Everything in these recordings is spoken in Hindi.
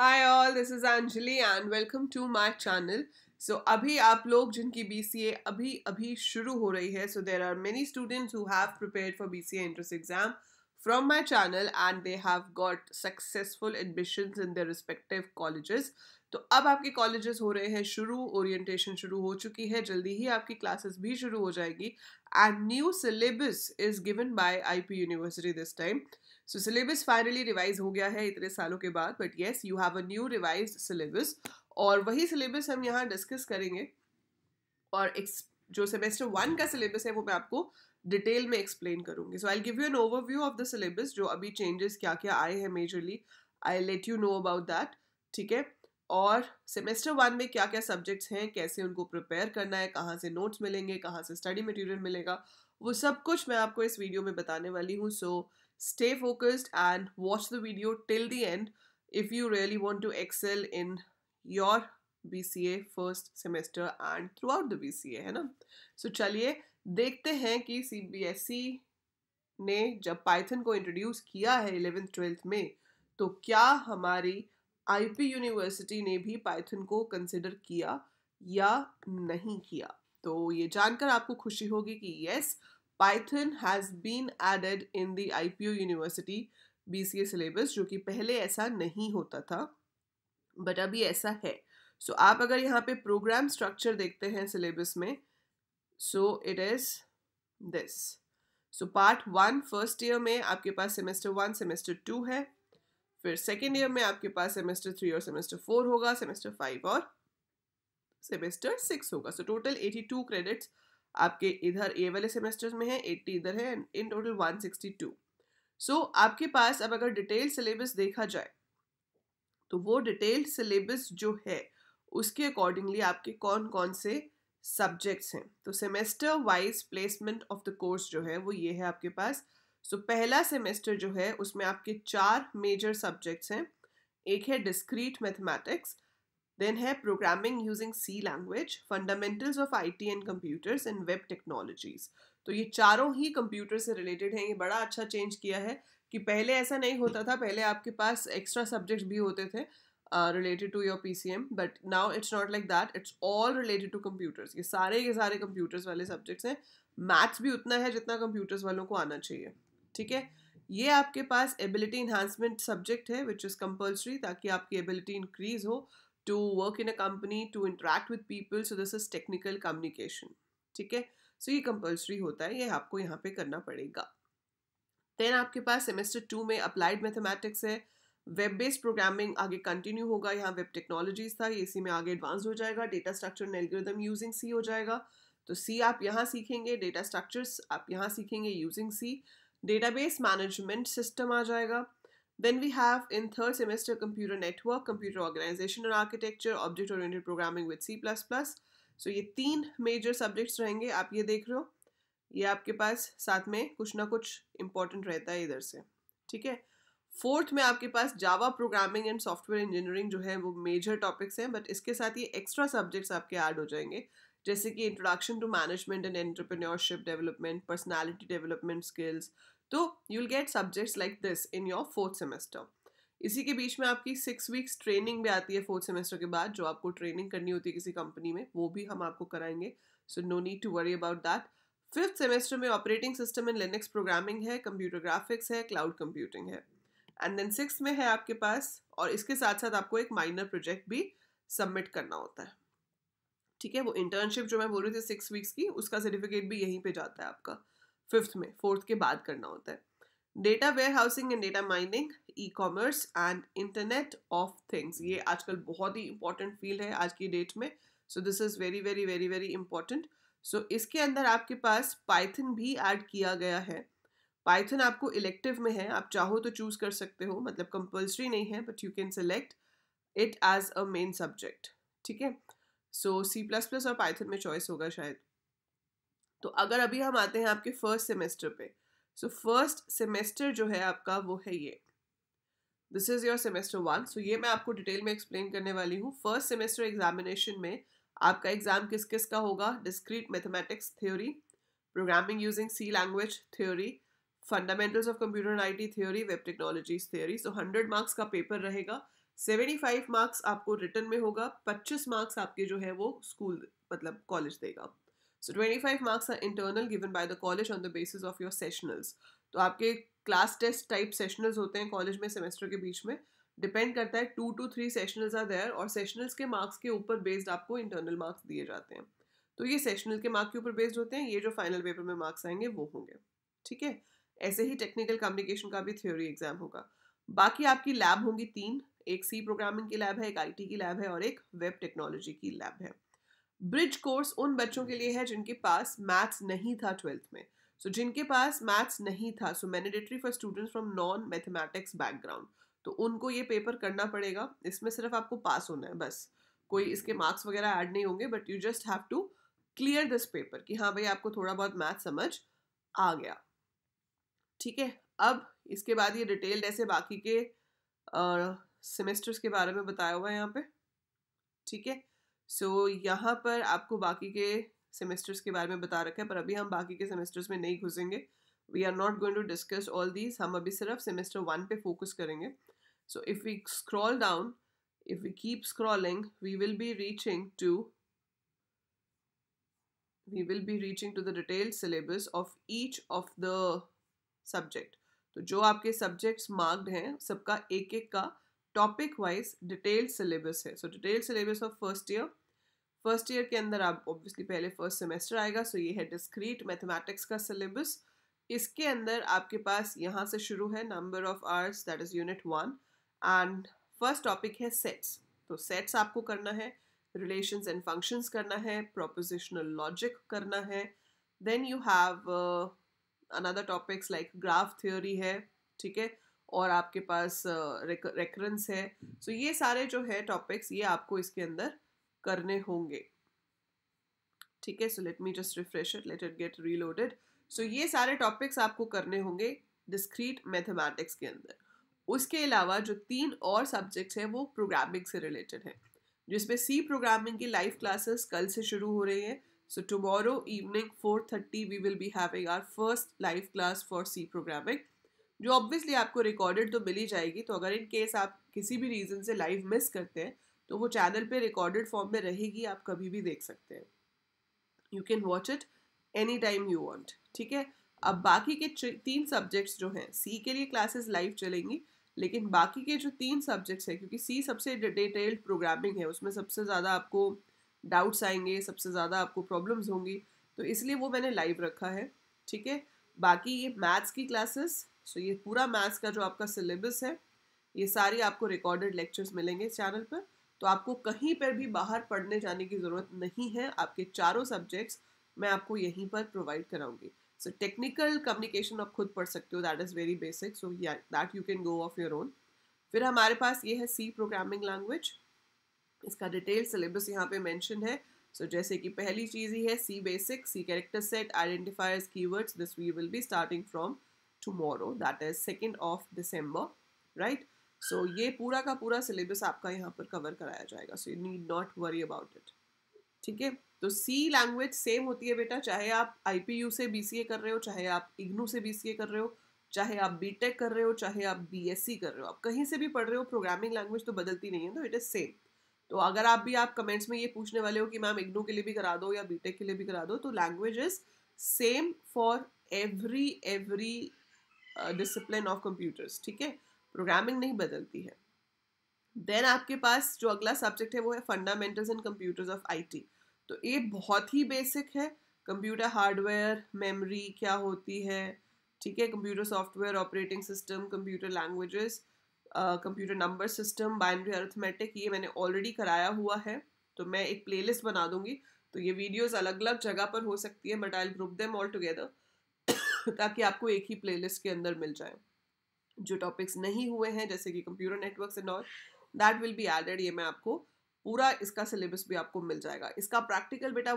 Hi all this is Anjali and welcome to my channel so अभी आप लोग जिनकी बीसीए अभी अभी शुरू हो रही है so there are many students who have prepare for BCA entrance exam from my channel and they have got successful admission in their respective colleges तो अब आपके कॉलेजेस हो रहे हैं शुरू ओरिएंटेशन शुरू हो चुकी है जल्दी ही आपकी क्लासेस भी शुरू हो जाएगी and new syllabus is given by IP university this time so syllabus finally revise हो गया है इतने सालों के बाद but yes you have a new revise syllabus और वही सिलेबस हम यहाँ डिस्कस करेंगे और जो सेमेस्टर वन का सिलेबस है वो मैं आपको डिटेल में एक्सप्लेन करूँगी so I give you an overview of the syllabus जो अभी चेंजेस क्या क्या आए हैं majorly I let you know about that ठीक है और सेमेस्टर वन में क्या क्या सब्जेक्ट्स हैं कैसे उनको प्रिपेयर करना है कहाँ से नोट्स मिलेंगे कहाँ से स्टडी मटेरियल मिलेगा वो सब कुछ मैं आपको इस वीडियो में बताने वाली हूँ सो so, stay focused and watch the video till the end if you really want to excel in your BCA first semester and throughout the BCA है ना सो so, चलिए देखते हैं कि सी बी एस ई ने जब पाइथन को इंट्रोड्यूस किया है इलेवेंथ ट्वेल्थ में तो क्या हमारी आईपी यूनिवर्सिटी ने भी पाइथन को कंसिडर किया या नहीं किया तो ये जानकर आपको खुशी होगी कि yes yes, Python has been added in the IPO university BCA syllabus जो कि पहले ऐसा नहीं होता था बट अभी ऐसा है सो so, आप अगर यहाँ पे प्रोग्राम स्ट्रक्चर देखते हैं सिलेबस में so it is this so part one first year में आपके पास सेमेस्टर वन सेमेस्टर टू है फिर सेकेंड ईयर में आपके पास सेमेस्टर थ्री और सेमेस्टर फोर होगा सेमेस्टर फाइव और सेमेस्टर सिक्स होगा so total eighty two credits आपके इधर ए वाले सेमेस्टर्स में है एट्टी इधर है in total one sixty two so आपके पास अब अगर डिटेल सिलेबस देखा जाए तो वो डिटेल सिलेबस जो है उसके अकॉर्डिंगली आपके कौन कौन से सब्जेक्ट्स हैं तो semester wise placement of the course जो है वो ये है आपके पास सो so, पहला सेमेस्टर जो है उसमें आपके चार मेजर सब्जेक्ट्स हैं एक है डिस्क्रीट मैथमेटिक्स देन है using C language fundamentals of I T and computers and web technologies तो ये चारों ही कंप्यूटर से रिलेटेड हैं ये बड़ा अच्छा चेंज किया है कि पहले ऐसा नहीं होता था पहले आपके पास एक्स्ट्रा सब्जेक्ट्स भी होते थे related to your P C M but now it's not like that it's all related to computers ये सारे के सारे कंप्यूटर्स वाले सब्जेक्ट्स हैं मैथ्स भी उतना है जितना कंप्यूटर्स वालों को आना चाहिए ठीक है ये आपके पास एबिलिटी इन्हांसमेंट सब्जेक्ट है विच इज़ कंपल्सरी ताकि आपकी एबिलिटी इंक्रीज हो to work in a company to interact with people so this is technical communication ठीक है सो ये कंपल्सरी होता है ये आपको यहाँ पे करना पड़ेगा देन आपके पास सेमेस्टर टू में अप्लाइड मैथमेटिक्स है वेब बेस्ड प्रोग्रामिंग आगे कंटिन्यू होगा यहाँ वेब टेक्नोलॉजीज था ये इसी में आगे एडवांस हो जाएगा data structure algorithm using C हो जाएगा तो सी आप यहाँ सीखेंगे डेटा स्ट्रक्चर्स आप यहाँ सीखेंगे using C database management system आ जाएगा Then we have in third semester computer network, computer organization and architecture, object oriented programming with C++. So so, ये तीन मेजर सब्जेक्ट्स रहेंगे आप ये देख रहे हो ये आपके पास साथ में कुछ ना कुछ इम्पोर्टेंट रहता है इधर से ठीक है फोर्थ में आपके पास Java programming and software engineering जो है वो मेजर टॉपिक्स हैं बट इसके साथ ये एक्स्ट्रा सब्जेक्ट्स आपके ऐड हो जाएंगे जैसे कि introduction to management and entrepreneurship development personality development skills तो you will get subjects like this in your fourth semester इसी के बीच में आपकी सिक्स वीक्स ट्रेनिंग भी आती है फोर्थ सेमेस्टर के बाद जो आपको ट्रेनिंग करनी होती है किसी कंपनी में वो भी हम आपको कराएंगे so no need to worry about that fifth semester में operating system in Linux programming है कंप्यूटर ग्राफिक्स है क्लाउड कंप्यूटिंग है एंड देन सिक्स में है आपके पास और इसके साथ साथ आपको एक माइनर प्रोजेक्ट भी सबमिट करना होता है ठीक है वो इंटर्नशिप जो मैं बोल रही थी सिक्स वीक्स की उसका सर्टिफिकेट भी यहीं पे जाता है आपका फिफ्थ में फोर्थ के बाद करना होता है data warehousing and data mining e commerce and internet of things ये आजकल बहुत ही इंपॉर्टेंट फील्ड है आज की डेट में so this is very very very very important so इसके अंदर आपके पास पाइथन भी ऐड किया गया है पाइथन आपको इलेक्टिव में है आप चाहो तो चूज़ कर सकते हो मतलब कंपल्सरी नहीं है but you can select it as a main subject ठीक है सो सी प्लस प्लस और पाइथन में चॉइस होगा शायद तो अगर अभी हम आते हैं आपके फर्स्ट सेमेस्टर पे सो फर्स्ट सेमेस्टर जो है आपका वो है ये this is your semester one so ये मैं आपको डिटेल में एक्सप्लेन करने वाली हूँ फर्स्ट सेमेस्टर एग्जामिनेशन में आपका एग्ज़ाम किस किस का होगा discrete mathematics theory programming using C language theory fundamentals of computer and T theory web technologies theory so hundred marks का पेपर रहेगा सेवेंटी फाइव मार्क्स आपको रिटर्न में होगा पच्चीस मार्क्स आपके जो है वो स्कूल मतलब कॉलेज देगा twenty five marks are internal given by the college on the basis of your sessionals तो आपके क्लास टेस्ट टाइप सेशनल्स होते हैं कॉलेज में सेमेस्टर के बीच में डिपेंड करता है two to three sessionals are there और सेशनल्स के मार्क्स के ऊपर बेस्ड आपको इंटरनल मार्क्स दिए जाते हैं तो ये सेशनल के मार्क के ऊपर बेस्ड होते हैं ये जो फाइनल पेपर में मार्क्स आएंगे वो होंगे ठीक है ऐसे ही टेक्निकल कम्युनिकेशन का भी थ्योरी एग्जाम होगा बाकी आपकी लैब होंगी तीन एक सी प्रोग्रामिंग की लैब है एक आईटी की लैब है और एक वेब टेक्नोलॉजी की लैब है ब्रिज कोर्स उन बच्चों के लिए है जिनके पास मैथ्स नहीं था ट्वेल्थ में सो so, जिनके पास मैथ्स नहीं था so mandatory for students from non mathematics background तो उनको ये पेपर करना पड़ेगा इसमें सिर्फ आपको पास होना है बस कोई इसके मार्क्स वगैरह ऐड नहीं होंगे but you just have to clear this paper कि हाँ भाई आपको थोड़ा बहुत मैथ समझ आ गया ठीक है अब इसके बाद ये डिटेल्ड ऐसे बाकी के सेमेस्टर्स के बारे में बताया हुआ है यहाँ पे ठीक है सो so, यहाँ पर आपको बाकी के सेमेस्टर्स के बारे में बता रखा है पर अभी हम बाकी के सेमेस्टर्स में नहीं घुसेंगे we are not going to discuss all these हम अभी सिर्फ सेमेस्टर वन पे फोकस करेंगे so if we scroll down if we keep scrolling we will be reaching to we will be reaching to the detailed syllabus of each of the subject तो जो आपके सब्जेक्ट्स मार्क्ड हैं सबका एक एक का टॉपिक वाइज डिटेल सिलेबस है so detail syllabus of first year first year के अंदर आप ऑब्वियसली पहले फर्स्ट सेमेस्टर आएगा सो so ये है डिस्क्रीट मैथमेटिक्स का सिलेबस इसके अंदर आपके पास यहाँ से शुरू है number of hours that is unit one and first topic है सेट्स तो सेट्स आपको करना है रिलेशंस एंड फंक्शंस करना है प्रोपोजिशनल लॉजिक करना है then you have another topics like graph theory है ठीक है और आपके पास रेकरेंस है सो ये सारे जो है टॉपिक्स ये आपको इसके अंदर करने होंगे ठीक है so let me just refresh it let it get reloaded so ये सारे टॉपिक्स आपको करने होंगे डिस्क्रीट मैथमेटिक्स के अंदर उसके अलावा जो तीन और सब्जेक्ट्स हैं वो प्रोग्रामिंग से रिलेटेड हैं जिसमें सी प्रोग्रामिंग की लाइव क्लासेस कल से शुरू हो रही हैं so tomorrow evening four thirty we will be having our first live class for C programming जो ऑब्वियसली आपको रिकॉर्डेड तो मिल ही जाएगी तो अगर इन केस आप किसी भी रीज़न से लाइव मिस करते हैं तो वो चैनल पे रिकॉर्डेड फॉर्म में रहेगी आप कभी भी देख सकते हैं you can watch it any time you want ठीक है अब बाकी के तीन सब्जेक्ट्स जो हैं सी के लिए क्लासेस लाइव चलेंगी लेकिन बाकी के जो तीन सब्जेक्ट्स हैं क्योंकि सी सबसे डिटेल्ड प्रोग्रामिंग है उसमें सबसे ज़्यादा आपको डाउट्स आएंगे सबसे ज़्यादा आपको प्रॉब्लम्स होंगी तो इसलिए वो मैंने लाइव रखा है ठीक है बाकी ये मैथ्स की क्लासेस सो ये पूरा मैथ्स का जो आपका सिलेबस है ये सारी आपको रिकॉर्डेड लेक्चर्स मिलेंगे इस चैनल पर तो आपको कहीं पर भी बाहर पढ़ने जाने की ज़रूरत नहीं है आपके चारों सब्जेक्ट्स मैं आपको यहीं पर प्रोवाइड कराऊंगी सो टेक्निकल कम्युनिकेशन आप खुद पढ़ सकते हो that is very basic so that you can go of your own फिर हमारे पास ये है सी प्रोग्रामिंग लैंग्वेज इसका डिटेल सिलेबस यहाँ पे मेंशन है सो so, जैसे कि पहली चीज़ ही है C basic C character set identifiers keywords this we will be starting from tomorrow that is 2nd of December right so ये पूरा का पूरा syllabus आपका यहाँ पर cover कराया जाएगा so you need not worry about it ठीक है तो सी लैंग्वेज सेम होती है बेटा चाहे आप आईपीयू से बीसीए कर रहे हो चाहे आप इग्नू से बीसीए कर रहे हो चाहे आप बीटेक कर रहे हो चाहे आप बीएससी कर रहे हो आप कहीं से भी पढ़ रहे हो प्रोग्रामिंग लैंग्वेज तो बदलती नहीं है तो इट इज़ सेम तो अगर आप भी आप कमेंट्स में ये पूछने वाले हो कि मैम इग्नू के लिए भी करा दो या बीटेक के लिए भी करा दो तो language is same for every every discipline of computers ठीक है प्रोग्रामिंग नहीं बदलती है देन आपके पास जो अगला सब्जेक्ट है वो है fundamentals in computers of IT तो ये बहुत ही बेसिक है कंप्यूटर हार्डवेयर मेमोरी क्या होती है ठीक है computer software operating system computer languages computer number system binary arithmetic ये मैंने ऑलरेडी कराया हुआ है तो मैं एक प्लेलिस्ट बना दूंगी तो ये वीडियोस अलग अलग जगह पर हो सकती है but I group them all together ताकि आपको एक ही प्लेलिस्ट के अंदर मिल जाए जो टॉपिक्स नहीं हुए हैं जैसे कि computer network and all that will be added ये मैं आपको पूरा इसका सिलेबस भी आपको मिल जाएगा इसका प्रैक्टिकल बेटा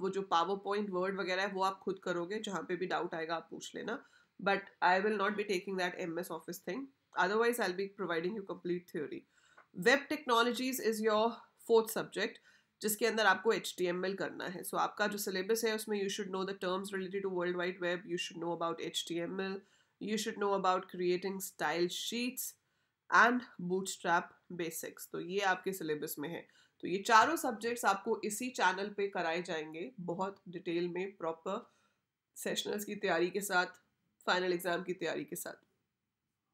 वो जो पावर पॉइंट वर्ड वगैरह है वो आप खुद करोगे जहाँ पे भी डाउट आएगा आप पूछ लेना but I will not be taking that M S office thing otherwise I be providing you complete theory web technologies is your fourth subject जिसके अंदर आपको एच एम एल करना है सो so, आपका जो सिलेबस है उसमें you should know the terms related to world wide web you should know about H M L should know about creating style sheets and and strap basics तो ये आपके सिलेबस में है तो ये चारों सब्जेक्ट्स आपको इसी चैनल पे कराए जाएंगे बहुत डिटेल में प्रॉपर सेशनल्स की तैयारी के साथ फाइनल एग्जाम की तैयारी के साथ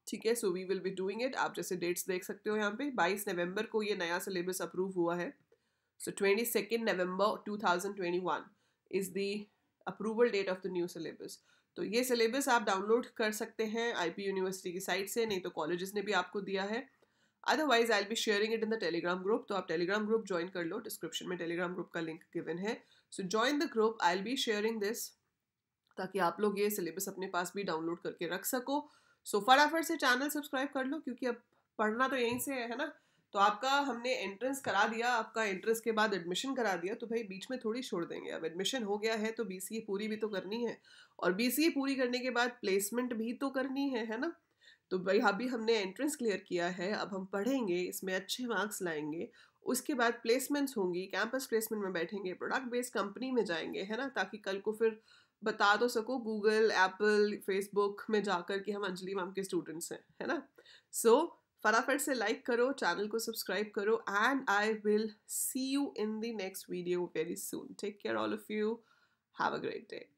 ठीक है so we will be doing it आप जैसे डेट्स देख सकते हो यहाँ पे 22 नवंबर को ये नया सिलेबस अप्रूव हुआ है So 22nd November 2021 is the approval date of the new syllabus. तो ये सिलेबस आप डाउनलोड कर सकते हैं आईपी यूनिवर्सिटी की साइट से नहीं तो कॉलेजेस ने भी आपको दिया है otherwise I'll be sharing it in the Telegram group तो आप टेलीग्राम ग्रुप ज्वाइन कर लो डिस्क्रिप्शन में टेलीग्राम ग्रुप का लिंक गिवन है so join the group I'll be sharing this ताकि आप लोग ये सिलेबस अपने पास भी डाउनलोड करके रख सको सो so, फटाफट से चैनल सब्सक्राइब कर लो क्योंकि अब पढ़ना तो यहीं से है ना तो आपका हमने एंट्रेंस करा दिया आपका एंट्रेंस के बाद एडमिशन करा दिया तो भाई बीच में थोड़ी छोड़ देंगे अब एडमिशन हो गया है तो बी पूरी भी तो करनी है और बी पूरी करने के बाद प्लेसमेंट भी तो करनी है है ना तो भाई अभी हमने एंट्रेंस क्लियर किया है अब हम पढ़ेंगे इसमें अच्छे मार्क्स लाएंगे उसके बाद प्लेसमेंट्स होंगी कैंपस प्लेसमेंट में बैठेंगे प्रोडक्ट बेस्ड कंपनी में जाएंगे है ना ताकि कल को फिर बता तो सको गूगल एप्पल फेसबुक में जाकर कि हम अंजलि मैम के स्टूडेंट्स हैं है ना सो so, फटाफट से लाइक करो चैनल को सब्सक्राइब करो and I will see you in the next video very soon take care all of you have a great day